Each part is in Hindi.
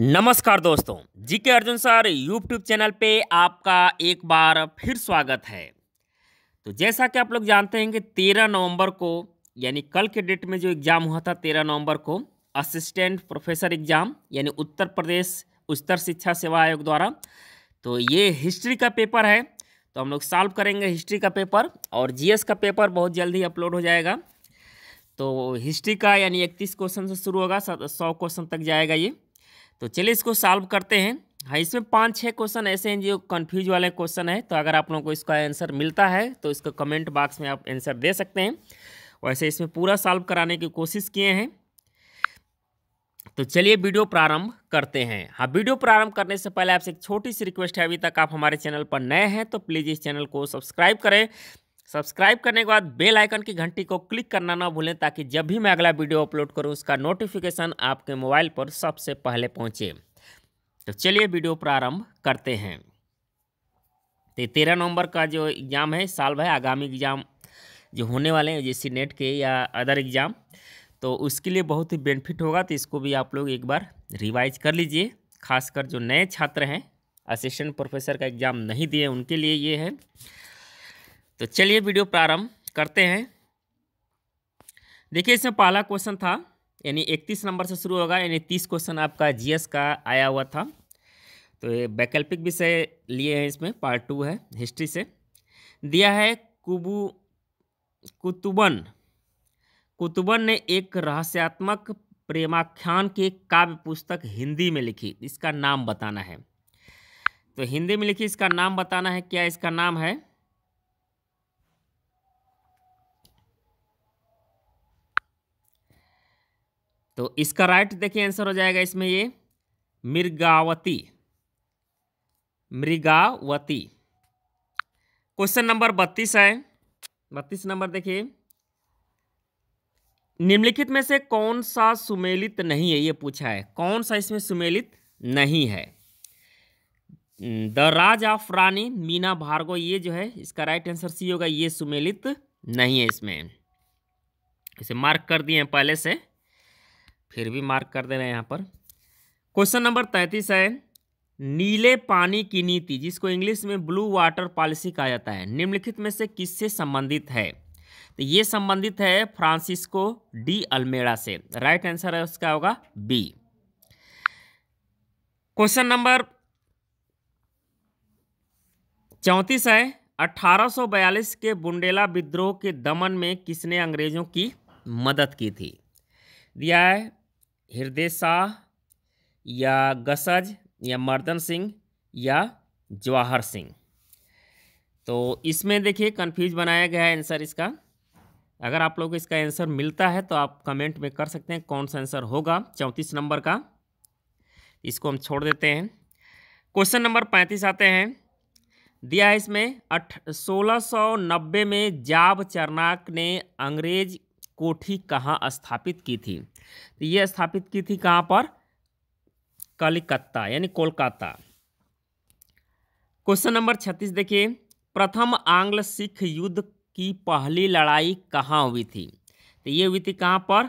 नमस्कार दोस्तों जी के अर्जुन सर यूट्यूब चैनल पे आपका एक बार फिर स्वागत है तो जैसा कि आप लोग जानते हैं कि तेरह नवंबर को यानी कल के डेट में जो एग्ज़ाम हुआ था तेरह नवंबर को असिस्टेंट प्रोफेसर एग्ज़ाम यानी उत्तर प्रदेश उच्चतर शिक्षा सेवा आयोग द्वारा तो ये हिस्ट्री का पेपर है तो हम लोग सॉल्व करेंगे हिस्ट्री का पेपर और जी का पेपर बहुत जल्द ही अपलोड हो जाएगा तो हिस्ट्री का यानी इकतीस क्वेश्चन से शुरू होगा सौ क्वेश्चन तक जाएगा ये तो चलिए इसको सॉल्व करते हैं हाँ इसमें पाँच छः क्वेश्चन ऐसे हैं जो कन्फ्यूज वाले क्वेश्चन है तो अगर आप लोगों को इसका आंसर मिलता है तो इसको कमेंट बॉक्स में आप आंसर दे सकते हैं वैसे इसमें पूरा सॉल्व कराने की कोशिश किए हैं तो चलिए वीडियो प्रारंभ करते हैं हाँ वीडियो प्रारंभ करने से पहले आपसे एक छोटी सी रिक्वेस्ट है अभी तक आप हमारे चैनल पर नए हैं तो प्लीज़ इस चैनल को सब्सक्राइब करें सब्सक्राइब करने के बाद बेल आइकन की घंटी को क्लिक करना ना भूलें ताकि जब भी मैं अगला वीडियो अपलोड करूं उसका नोटिफिकेशन आपके मोबाइल पर सबसे पहले पहुंचे तो चलिए वीडियो प्रारंभ करते हैं तो तेरह नवंबर का जो एग्ज़ाम है साल भर आगामी एग्ज़ाम जो होने वाले हैं जैसे नेट के या अदर एग्ज़ाम तो उसके लिए बहुत ही बेनिफिट होगा तो इसको भी आप लोग एक बार रिवाइज कर लीजिए खासकर जो नए छात्र हैं असिस्टेंट प्रोफेसर का एग्ज़ाम नहीं दिए उनके लिए ये है तो चलिए वीडियो प्रारंभ करते हैं देखिए इसमें पहला क्वेश्चन था यानी इकतीस नंबर से शुरू होगा यानी तीस क्वेश्चन आपका जीएस का आया हुआ था तो ये वैकल्पिक विषय लिए हैं इसमें पार्ट टू है हिस्ट्री से दिया है कुबू कुतुबन कुतुबन ने एक रहस्यात्मक प्रेमाख्यान की काव्य पुस्तक हिंदी में लिखी इसका नाम बताना है तो हिंदी में लिखी इसका नाम बताना है क्या इसका नाम है तो इसका राइट देखिए आंसर हो जाएगा इसमें ये मृगावती मृगावती क्वेश्चन नंबर बत्तीस है बत्तीस नंबर देखिए निम्नलिखित में से कौन सा सुमेलित नहीं है ये पूछा है कौन सा इसमें सुमेलित नहीं है द राज ऑफ रानी मीना भार्गो ये जो है इसका राइट आंसर सी होगा ये सुमेलित नहीं है इसमें इसे मार्क कर दिए हैं पहले से फिर भी मार्क कर दे रहे हैं यहाँ पर क्वेश्चन नंबर तैंतीस है नीले पानी की नीति जिसको इंग्लिश में ब्लू वाटर पॉलिसी कहा जाता है निम्नलिखित में से किससे संबंधित है तो ये संबंधित है फ्रांसिस्को डी अल्मेड़ा से राइट आंसर है उसका होगा बी क्वेश्चन नंबर चौंतीस है 1842 के बुंडेला विद्रोह के दमन में किसने अंग्रेजों की मदद की थी दिया है हृदय शाह या गसज या मर्दन सिंह या जवाहर सिंह तो इसमें देखिए कन्फ्यूज बनाया गया है आंसर इसका अगर आप लोग को इसका आंसर मिलता है तो आप कमेंट में कर सकते हैं कौन सा आंसर होगा चौंतीस नंबर का इसको हम छोड़ देते हैं क्वेश्चन नंबर पैंतीस आते हैं दिया है इसमें अठ सोलह सौ नब्बे में जाब चरनाक ने अंग्रेज कोठी कहाँ स्थापित की थी तो ये स्थापित की थी कहाँ पर कलकत्ता यानी कोलकाता क्वेश्चन नंबर छत्तीस देखिए प्रथम आंग्ल सिख युद्ध की पहली लड़ाई कहाँ हुई थी तो ये हुई थी कहाँ पर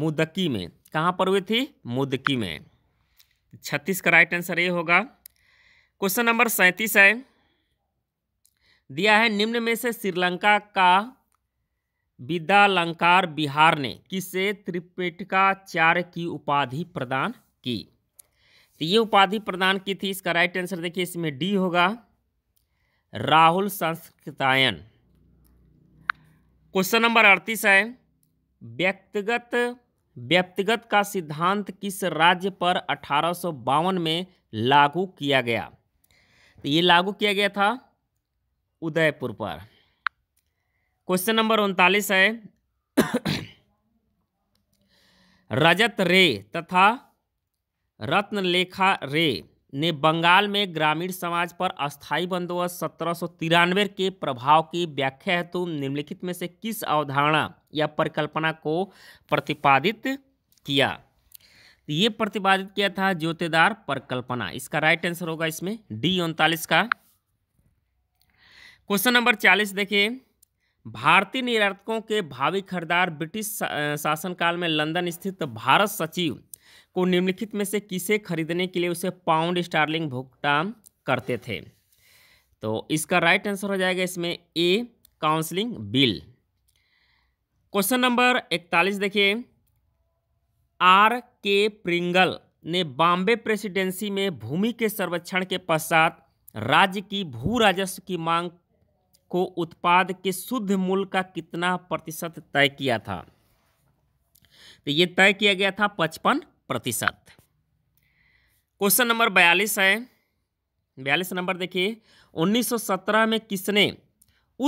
मुदकी में कहाँ पर हुई थी मुदकी में छत्तीस का राइट आंसर ये होगा क्वेश्चन नंबर सैंतीस है दिया है निम्न में से श्रीलंका का विद्यालंकार बिहार ने किसे त्रिपिटकाचार्य की उपाधि प्रदान की तो ये उपाधि प्रदान की थी इसका राइट आंसर देखिए इसमें डी होगा राहुल संस्कृतायन क्वेश्चन नंबर अड़तीस है व्यक्तिगत व्यक्तिगत का सिद्धांत किस राज्य पर अठारह में लागू किया गया तो ये लागू किया गया था उदयपुर पर क्वेश्चन नंबर उनतालीस है रजत रे तथा रत्नलेखा रे ने बंगाल में ग्रामीण समाज पर अस्थायी बंदोबस्त सत्रह के प्रभाव की व्याख्या हेतु निम्नलिखित में से किस अवधारणा या परिकल्पना को प्रतिपादित किया तो ये प्रतिपादित किया था ज्योतिदार परिकल्पना इसका राइट आंसर होगा इसमें डी उनतालीस का क्वेश्चन नंबर चालीस देखिए भारतीय निर्यातकों के भावी खरीदार ब्रिटिश शासनकाल में लंदन स्थित भारत सचिव को निम्नलिखित में से किसे खरीदने के लिए उसे पाउंड स्टारलिंग भुगतान करते थे तो इसका राइट आंसर हो जाएगा इसमें A counselling bill question number इकतालीस देखिए आर के प्रिंगल ने बॉम्बे प्रेसिडेंसी में भूमि के सर्वेक्षण के पश्चात राज्य की भू राजस्व की मांग को उत्पाद के शुद्ध मूल्य का कितना प्रतिशत तय किया था तो ये तय किया गया था पचपन प्रतिशत क्वेश्चन नंबर बयालीस है बयालीस नंबर देखिए 1917 में किसने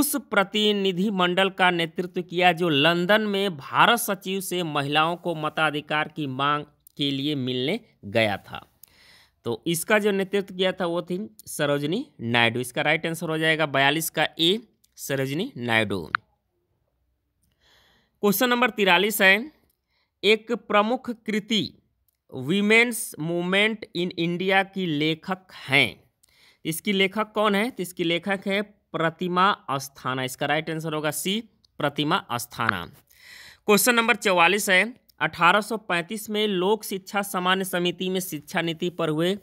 उस प्रतिनिधि मंडल का नेतृत्व किया जो लंदन में भारत सचिव से महिलाओं को मताधिकार की मांग के लिए मिलने गया था तो इसका जो नेतृत्व किया था वो थी सरोजनी नायडू इसका राइट आंसर हो जाएगा बयालीस का A Sarojini Naidu question number तिरालीस है एक प्रमुख कृति वीमेंस मूवमेंट इन इंडिया की लेखक हैं इसकी लेखक कौन है तो इसकी लेखक है प्रतिमा अस्थाना इसका राइट आंसर होगा C Pratima Asthana question number चौवालीस है 1835 में लोक शिक्षा सामान्य समिति में शिक्षा नीति पर हुए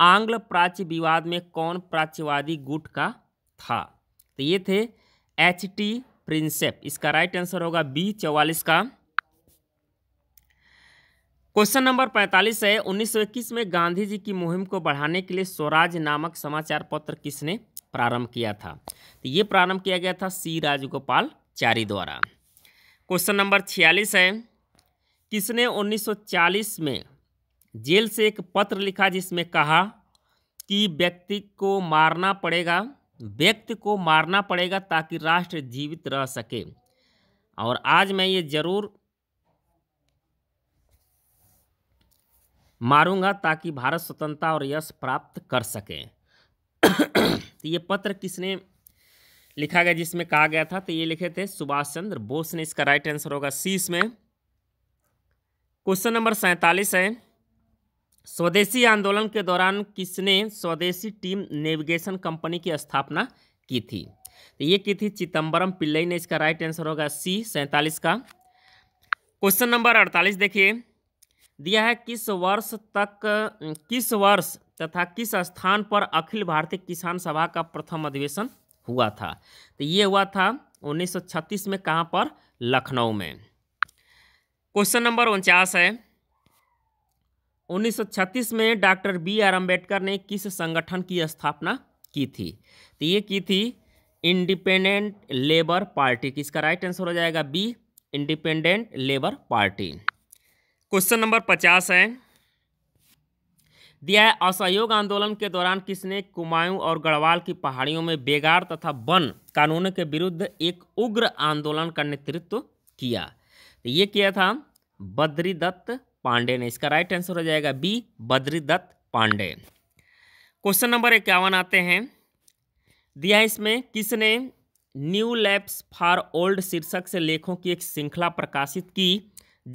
आंग्ल प्राच्य विवाद में कौन प्राच्यवादी गुट का था तो ये थे एच टी प्रिंसेप इसका राइट आंसर होगा बी चौवालीस का क्वेश्चन नंबर 45 है 1921 में गांधी जी की मुहिम को बढ़ाने के लिए स्वराज नामक समाचार पत्र किसने प्रारंभ किया था तो ये प्रारंभ किया गया था सी राजगोपाल चारी द्वारा क्वेश्चन नंबर 46 है किसने 1940 में जेल से एक पत्र लिखा जिसमें कहा कि व्यक्ति को मारना पड़ेगा व्यक्ति को मारना पड़ेगा ताकि राष्ट्र जीवित रह सके और आज मैं ये जरूर मारूंगा ताकि भारत स्वतंत्रता और यश प्राप्त कर सके तो ये पत्र किसने लिखा गया जिसमें कहा गया था तो ये लिखे थे सुभाष चंद्र बोस ने इसका राइट आंसर होगा सी इसमें क्वेश्चन नंबर सैंतालीस है स्वदेशी आंदोलन के दौरान किसने स्वदेशी टीम नेविगेशन कंपनी की स्थापना की थी तो ये की थी चिदम्बरम पिल्लई ने इसका राइट आंसर होगा सी सैंतालीस का क्वेश्चन नंबर अड़तालीस देखिए दिया है किस वर्ष तक किस वर्ष तथा किस स्थान पर अखिल भारतीय किसान सभा का प्रथम अधिवेशन हुआ था तो ये हुआ था 1936 में कहाँ पर लखनऊ में क्वेश्चन नंबर उनचास है 1936 में डॉक्टर बी आर अम्बेडकर ने किस संगठन की स्थापना की थी तो ये की थी इंडिपेंडेंट लेबर पार्टी किसका राइट आंसर हो जाएगा B independent labour party question number पचास है दिया है असहयोग आंदोलन के दौरान किसने कुमायूं और गढ़वाल की पहाड़ियों में बेगार तथा वन कानूनों के विरुद्ध एक उग्र आंदोलन का नेतृत्व किया तो ये किया था बद्री पांडे ने इसका राइट आंसर हो जाएगा B Badri Dutt Pande question number इक्यावन आते हैं दिया इसमें किसने न्यू लैब्स फॉर ओल्ड शीर्षक से लेखों की एक श्रृंखला प्रकाशित की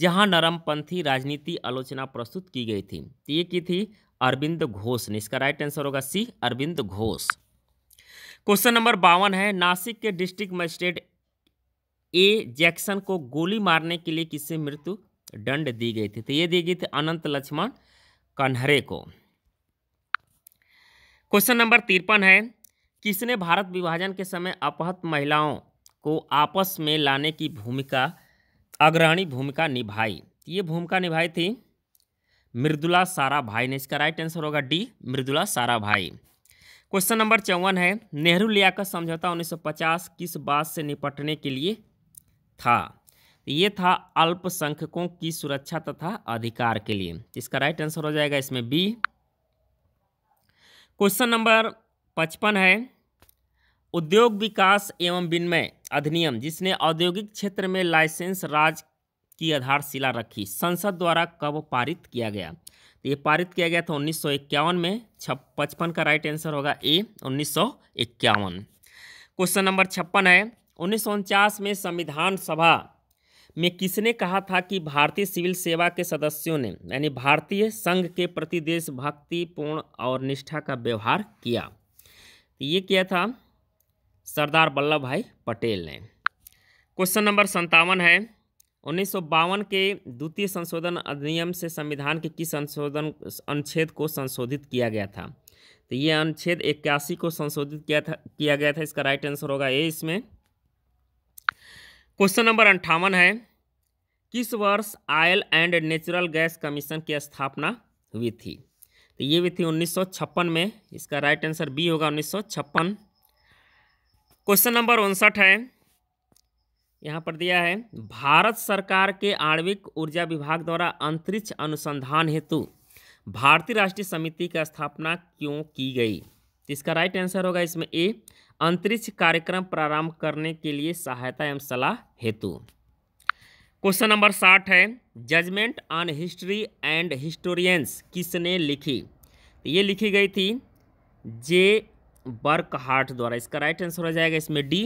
जहां नरमपंथी राजनीति आलोचना प्रस्तुत की गई थी तो ये की थी अरविंद घोष ने इसका राइट आंसर होगा C Aurobindo Ghosh question number बावन है नासिक के डिस्ट्रिक्ट मजिस्ट्रेट ए जैक्सन को गोली मारने के लिए किससे मृत्यु दंड दी गई थी तो ये दी गई थी अनंत लक्ष्मण कन्हरे को क्वेश्चन नंबर तिरपन है किसने भारत विभाजन के समय अपहत महिलाओं को आपस में लाने की भूमिका अग्रणी भूमिका निभाई तो ये भूमिका निभाई थी मृदुला सारा भाई ने इसका राइट आंसर होगा D Mridula Sarabhai question number चौवन है नेहरू लियाकत समझौता 1950 किस बात से निपटने के लिए था ये था अल्पसंख्यकों की सुरक्षा तथा अधिकार के लिए इसका राइट आंसर हो जाएगा इसमें बी क्वेश्चन नंबर पचपन है उद्योग विकास एवं विनिमय अधिनियम जिसने औद्योगिक क्षेत्र में लाइसेंस राज की आधारशिला रखी संसद द्वारा कब पारित किया गया तो ये पारित किया गया था उन्नीस में छप पचपन का राइट आंसर होगा ए उन्नीस क्वेश्चन नंबर छप्पन है उन्नीस में संविधान सभा में किसने कहा था कि भारतीय सिविल सेवा के सदस्यों ने यानी भारतीय संघ के प्रति देशभक्तिपूर्ण पूर्ण और निष्ठा का व्यवहार किया तो ये किया था सरदार वल्लभ भाई पटेल ने क्वेश्चन नंबर संतावन है उन्नीस के द्वितीय संशोधन अधिनियम से संविधान के किस संशोधन अनुच्छेद को संशोधित किया गया था तो ये अनुच्छेद इक्यासी को संशोधित किया था किया गया था इसका राइट आंसर होगा ए इसमें क्वेश्चन नंबर अंठावन है किस वर्ष oil and natural gas commission की स्थापना हुई थी तो ये हुई थी उन्नीस में इसका राइट आंसर बी होगा उन्नीस क्वेश्चन नंबर उनसठ है यहाँ पर दिया है भारत सरकार के आणविक ऊर्जा विभाग द्वारा अंतरिक्ष अनुसंधान हेतु भारतीय राष्ट्रीय समिति की स्थापना क्यों की गई तो इसका राइट आंसर होगा इसमें ए अंतरिक्ष कार्यक्रम प्रारंभ करने के लिए सहायता एवं सलाह हेतु क्वेश्चन नंबर साठ है judgement on history and historians किसने लिखी तो ये लिखी गई थी जे बर्क हार्ट द्वारा इसका राइट आंसर हो जाएगा इसमें D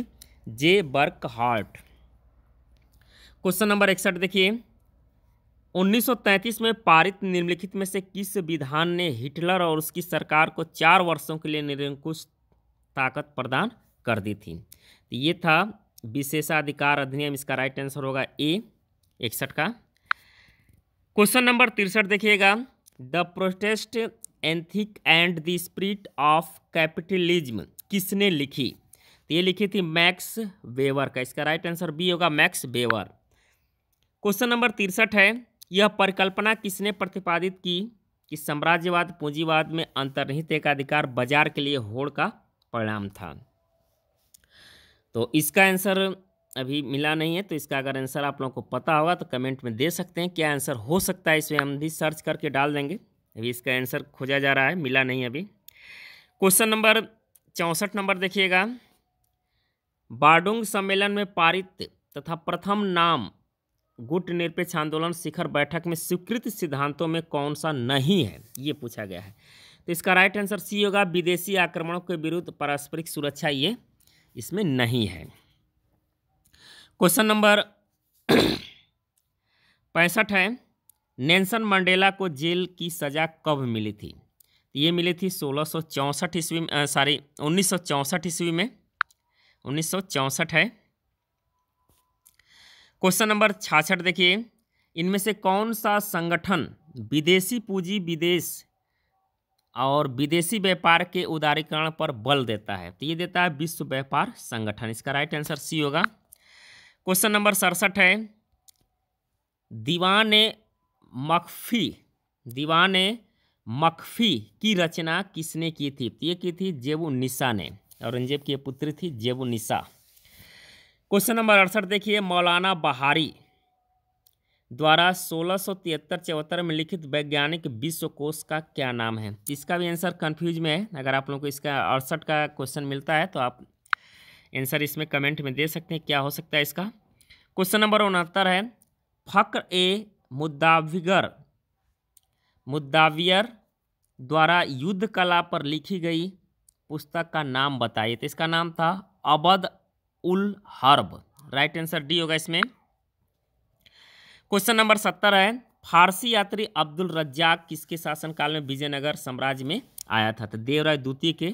J Burckhardt question number इकसठ देखिए 1933 में पारित निम्नलिखित में से किस विधान ने हिटलर और उसकी सरकार को चार वर्षों के लिए निरंकुश ताकत प्रदान कर दी थी तो ये था विशेषाधिकार अधिनियम इसका राइट आंसर होगा ए इकसठ का क्वेश्चन नंबर तिरसठ देखिएगा the protestant ethic and the spirit of capitalism किसने लिखी तो ये लिखी थी मैक्स वेवर का इसका राइट आंसर बी होगा मैक्स वेवर क्वेश्चन नंबर तिरसठ है यह परिकल्पना किसने प्रतिपादित की कि साम्राज्यवाद पूंजीवाद में अंतर्निहित एकाधिकार बाजार के लिए होड़ का परिणाम था तो इसका आंसर अभी मिला नहीं है तो इसका अगर आंसर आप लोगों को पता होगा तो कमेंट में दे सकते हैं क्या आंसर हो सकता है इसमें हम भी सर्च करके डाल देंगे अभी इसका आंसर खोजा जा रहा है मिला नहीं अभी क्वेश्चन नंबर चौंसठ नंबर देखिएगा बाडुंग सम्मेलन में पारित तथा प्रथम नाम गुट निरपेक्ष आंदोलन शिखर बैठक में स्वीकृत सिद्धांतों में कौन सा नहीं है ये पूछा गया है तो इसका राइट आंसर सी होगा विदेशी आक्रमणों के विरुद्ध पारस्परिक सुरक्षा ये इसमें नहीं है क्वेश्चन नंबर पैंसठ है नेंसन मंडेला को जेल की सज़ा कब मिली थी तो ये मिली थी सोलह सौ ईस्वी में सॉरी उन्नीस सौ ईस्वी में उन्नीस सौ है क्वेश्चन नंबर छाछठ देखिए इनमें से कौन सा संगठन विदेशी पूंजी विदेश और विदेशी व्यापार के उदारीकरण पर बल देता है तो ये देता है विश्व व्यापार संगठन इसका राइट आंसर सी होगा क्वेश्चन नंबर सड़सठ है दीवान मखफी दीवान मखफी की रचना किसने की थी तो ये की थी निशा ने औरंगजेब की पुत्री थी निशा क्वेश्चन नंबर अड़सठ देखिए मौलाना बहारी द्वारा सोलह सौ तिहत्तर में लिखित वैज्ञानिक विश्वकोश का क्या नाम है इसका भी आंसर कन्फ्यूज में है अगर आप लोगों को इसका अड़सठ का क्वेश्चन मिलता है तो आप आंसर इसमें कमेंट में दे सकते हैं क्या हो सकता है इसका क्वेश्चन नंबर उनहत्तर है फ़क्र ए मुद्दाविगर मुद्दावियर द्वारा युद्ध कला पर लिखी गई पुस्तक का नाम बताइए तो इसका नाम था Abd ul Harb right answer D होगा इसमें क्वेश्चन नंबर सत्तर है फारसी यात्री अब्दुल रज्जाक किसके शासनकाल में विजयनगर साम्राज्य में आया था तो देवराय द्वितीय के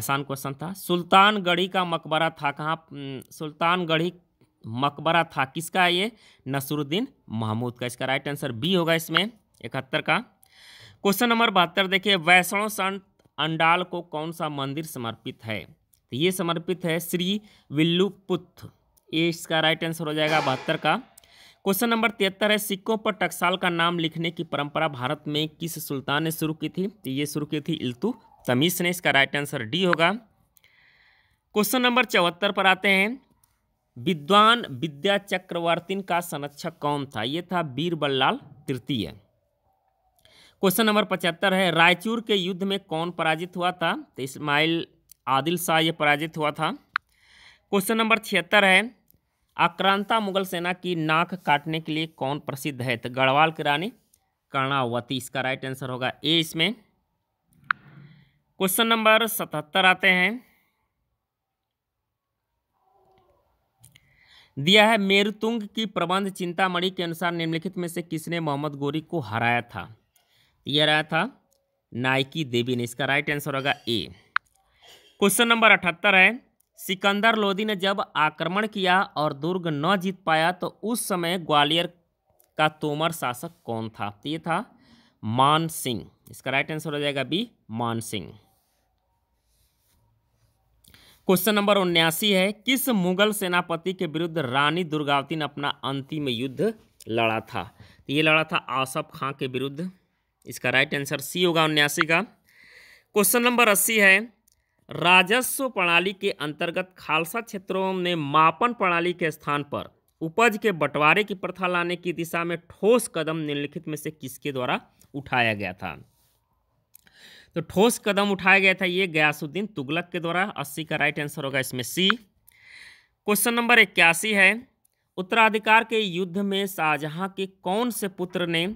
आसान क्वेश्चन था सुल्तानगढ़ी का मकबरा था कहाँ सुल्तानगढ़ी मकबरा था किसका है ये नसरुद्दीन महमूद का इसका राइट आंसर बी होगा इसमें इकहत्तर का क्वेश्चन नंबर बहत्तर देखिए वैष्णव संत अंडाल को कौन सा मंदिर समर्पित है तो ये समर्पित है श्री विल्लुपुत्थ ये इसका राइट आंसर हो जाएगा बहत्तर का क्वेश्चन नंबर तिहत्तर है सिक्कों पर टकसाल का नाम लिखने की परंपरा भारत में किस सुल्तान ने शुरू की थी तो ये शुरू की थी इल्तु तमीस ने इसका राइट आंसर डी होगा क्वेश्चन नंबर चौहत्तर पर आते हैं विद्वान विद्या चक्रवर्तीन का संरक्षक कौन था ये था लाल तृतीय क्वेश्चन नंबर पचहत्तर है रायचूर के युद्ध में कौन पराजित हुआ था तो इस्माइल आदिल शाह ये पराजित हुआ था क्वेश्चन नंबर छिहत्तर है आक्रांता मुगल सेना की नाक काटने के लिए कौन प्रसिद्ध है तो गढ़वाल की रानी कर्णावती इसका राइट आंसर होगा ए इसमें क्वेश्चन नंबर सतहत्तर आते हैं दिया है मेरुतुंग की प्रबंध चिंतामणि के अनुसार निम्नलिखित में से किसने मोहम्मद गोरी को हराया था तो यह रहा था नायकी देवी ने इसका राइट आंसर होगा ए क्वेश्चन नंबर अठहत्तर है सिकंदर लोदी ने जब आक्रमण किया और दुर्ग न जीत पाया तो उस समय ग्वालियर का तोमर शासक कौन था तो ये था मान सिंह इसका राइट आंसर हो जाएगा बी मान सिंह क्वेश्चन नंबर उन्यासी है किस मुगल सेनापति के विरुद्ध रानी दुर्गावती ने अपना अंतिम युद्ध लड़ा था तो ये लड़ा था आसफ खां के विरुद्ध इसका राइट आंसर सी होगा उन्यासी का क्वेश्चन नंबर अस्सी है राजस्व प्रणाली के अंतर्गत खालसा क्षेत्रों ने मापन प्रणाली के स्थान पर उपज के बंटवारे की प्रथा लाने की दिशा में ठोस कदम निम्नलिखित में से किसके द्वारा उठाया गया था तो ठोस कदम उठाया गया था ये गयासुद्दीन तुगलक के द्वारा अस्सी का राइट आंसर होगा इसमें सी क्वेश्चन नंबर इक्यासी है उत्तराधिकार के युद्ध में शाहजहाँ के कौन से पुत्र ने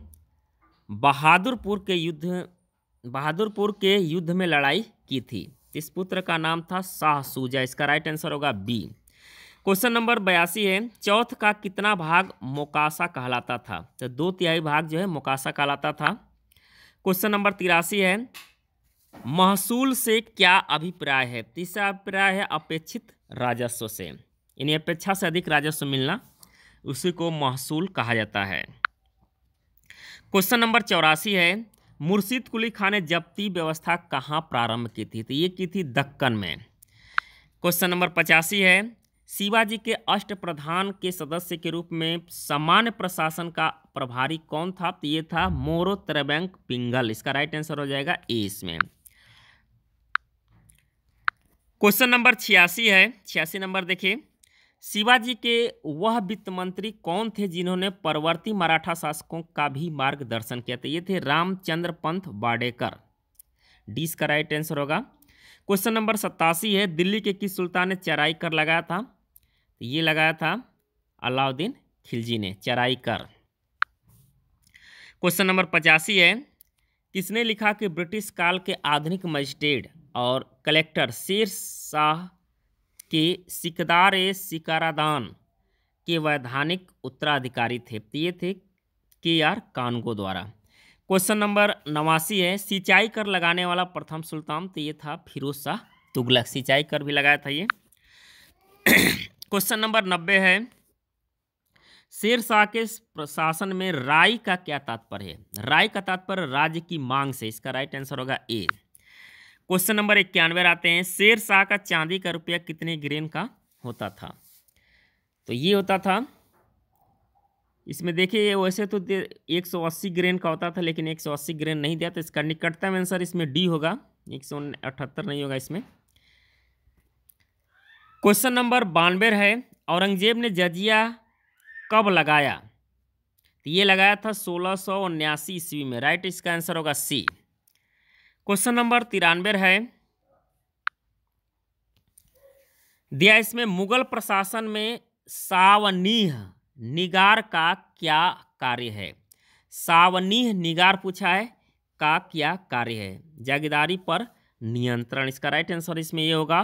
बहादुरपुर के युद्ध बहादुरपुर के युद्ध में लड़ाई की थी इस पुत्र का नाम था शाह सूजा इसका राइट आंसर होगा बी क्वेश्चन नंबर बयासी है चौथ का कितना भाग मोकासा कहलाता था तो दो तिहाई भाग जो है मोकासा कहलाता था क्वेश्चन नंबर तिरासी है महसूल से क्या अभिप्राय है तीसरा अभिप्राय है अपेक्षित राजस्व से यानी अपेक्षा से अधिक राजस्व मिलना उसी को महसूल कहा जाता है क्वेश्चन नंबर चौरासी है मुर्शिद कुली खान ने जब्ती व्यवस्था कहाँ प्रारंभ की थी तो ये की थी दक्कन में क्वेश्चन नंबर पचासी है शिवाजी के अष्ट प्रधान के सदस्य के रूप में सामान्य प्रशासन का प्रभारी कौन था तो ये था मोरो त्रैबैंक पिंगल इसका राइट आंसर हो जाएगा ए इसमें क्वेश्चन नंबर छियासी है छियासी नंबर देखिए शिवाजी के वह वित्त मंत्री कौन थे जिन्होंने परवर्ती मराठा शासकों का भी मार्गदर्शन किया था ये थे रामचंद्र पंथ वाडेकर डी इसका राइट आंसर होगा क्वेश्चन नंबर सत्तासी है दिल्ली के किस सुल्तान ने चराई कर लगाया था तो ये लगाया था अलाउद्दीन खिलजी ने चराई कर क्वेश्चन नंबर पचासी है किसने लिखा कि ब्रिटिश काल के आधुनिक मजिस्ट्रेट और कलेक्टर शेर शाह के सिकदार ए सिकारादान के वैधानिक उत्तराधिकारी थे तो ये थे के आर कानगो द्वारा क्वेश्चन नंबर नवासी है सिंचाई कर लगाने वाला प्रथम सुल्तान तो ये था फिरोज शाह तुगलक सिंचाई कर भी लगाया था ये क्वेश्चन नंबर नब्बे है शेर शाह के प्रशासन में राय का क्या तात्पर्य है राय का तात्पर्य राज्य की मांग से इसका राइट आंसर होगा ए क्वेश्चन नंबर इक्यानवे आते हैं शेर शाह का चांदी का रुपया कितने ग्रेन का होता था तो ये होता था इसमें देखिए वैसे तो एक सौ अस्सी ग्रेन का होता था लेकिन एक सौ अस्सी ग्रेन नहीं दिया तो इसका निकटतम आंसर इसमें डी होगा एक सौ अठहत्तर नहीं होगा इसमें क्वेश्चन नंबर बानवे है औरंगजेब ने जजिया कब लगाया तो ये लगाया था सोलह सौ ईस्वी में राइट इसका आंसर होगा सी क्वेश्चन नंबर तिरानवे है दिया इसमें मुगल प्रशासन में सावनीह निगार का क्या कार्य है सावनीह निगार पूछा है का क्या कार्य है जागीदारी पर नियंत्रण इसका राइट आंसर इसमें यह होगा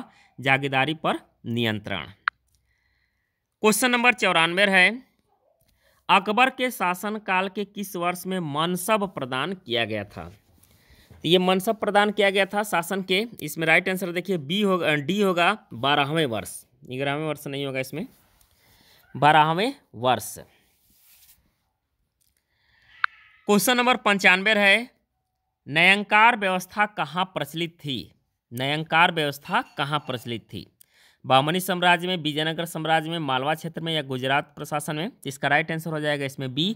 जागीदारी पर नियंत्रण क्वेश्चन नंबर चौरानवे है अकबर के शासनकाल के किस वर्ष में मनसब प्रदान किया गया था तो ये मनसब प्रदान किया गया था शासन के इसमें राइट आंसर देखिए बी होगा डी होगा बारहवें वर्ष ग्यारहवें वर्ष नहीं होगा इसमें बारहवें वर्ष क्वेश्चन नंबर पंचानवे है नयंकार व्यवस्था कहाँ प्रचलित थी नयंकार व्यवस्था कहाँ प्रचलित थी बामनी साम्राज्य में विजयनगर साम्राज्य में मालवा क्षेत्र में या गुजरात प्रशासन में इसका राइट आंसर हो जाएगा इसमें बी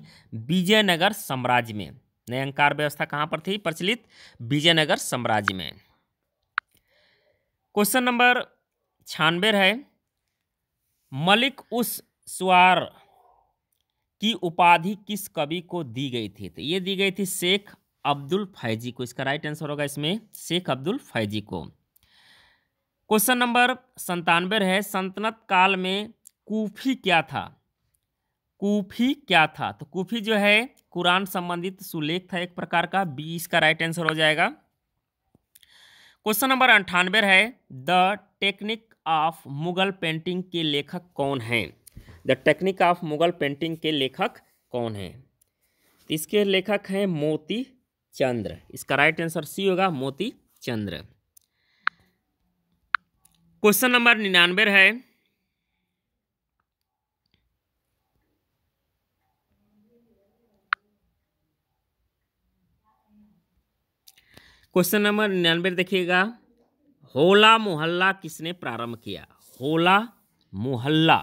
विजयनगर साम्राज्य में नयंकार व्यवस्था कहाँ पर थी प्रचलित विजयनगर साम्राज्य में क्वेश्चन नंबर छानबे है मलिक उस सुआर की उपाधि किस कवि को दी गई थी तो ये दी गई थी शेख अब्दुल फैजी को इसका राइट आंसर होगा इसमें शेख अब्दुल फैजी को क्वेश्चन नंबर संतानवे है संतनत काल में कूफी क्या था कूफी क्या था तो कूफी जो है कुरान संबंधित सुलेख था एक प्रकार का बी इसका राइट आंसर हो जाएगा क्वेश्चन नंबर अंठानवे है the technique of Mughal painting के लेखक कौन हैं the technique of Mughal painting के लेखक कौन हैं तो इसके लेखक हैं मोती चंद्र इसका राइट आंसर सी होगा मोती चंद्र क्वेश्चन नंबर निन्यानवे है क्वेश्चन नंबर निन्यानवे देखिएगा होला मोहल्ला किसने प्रारंभ किया होला मोहल्ला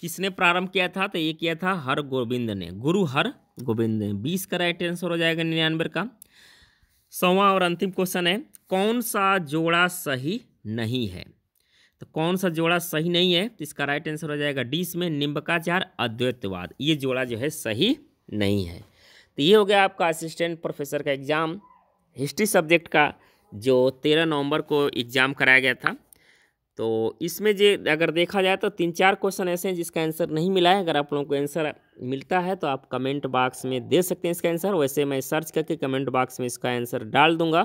किसने प्रारंभ किया था तो ये किया था हर गोविंद ने गुरु हर गोविंद ने बीस का राइट आंसर हो जाएगा निन्यानवे का सवा और अंतिम क्वेश्चन है कौन सा जोड़ा सही नहीं है तो कौन सा जोड़ा सही नहीं है तो इसका राइट आंसर हो जाएगा डी इसमें निम्बकाचार अद्वैतवाद ये जोड़ा जो है सही नहीं है तो ये हो गया आपका असिस्टेंट प्रोफेसर का एग्ज़ाम हिस्ट्री सब्जेक्ट का जो तेरह नवंबर को एग्ज़ाम कराया गया था तो इसमें जे अगर देखा जाए तो तीन चार क्वेश्चन ऐसे हैं जिसका आंसर नहीं मिला है अगर आप लोगों को आंसर मिलता है तो आप कमेंट बॉक्स में दे सकते हैं इसका आंसर वैसे मैं सर्च करके कमेंट बॉक्स में इसका आंसर डाल दूँगा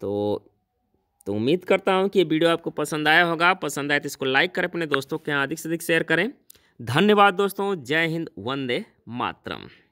तो तो उम्मीद करता हूँ कि ये वीडियो आपको पसंद आया होगा पसंद आए तो इसको लाइक करें अपने दोस्तों के यहाँ अधिक से अधिक शेयर करें धन्यवाद दोस्तों जय हिंद वंदे मातरम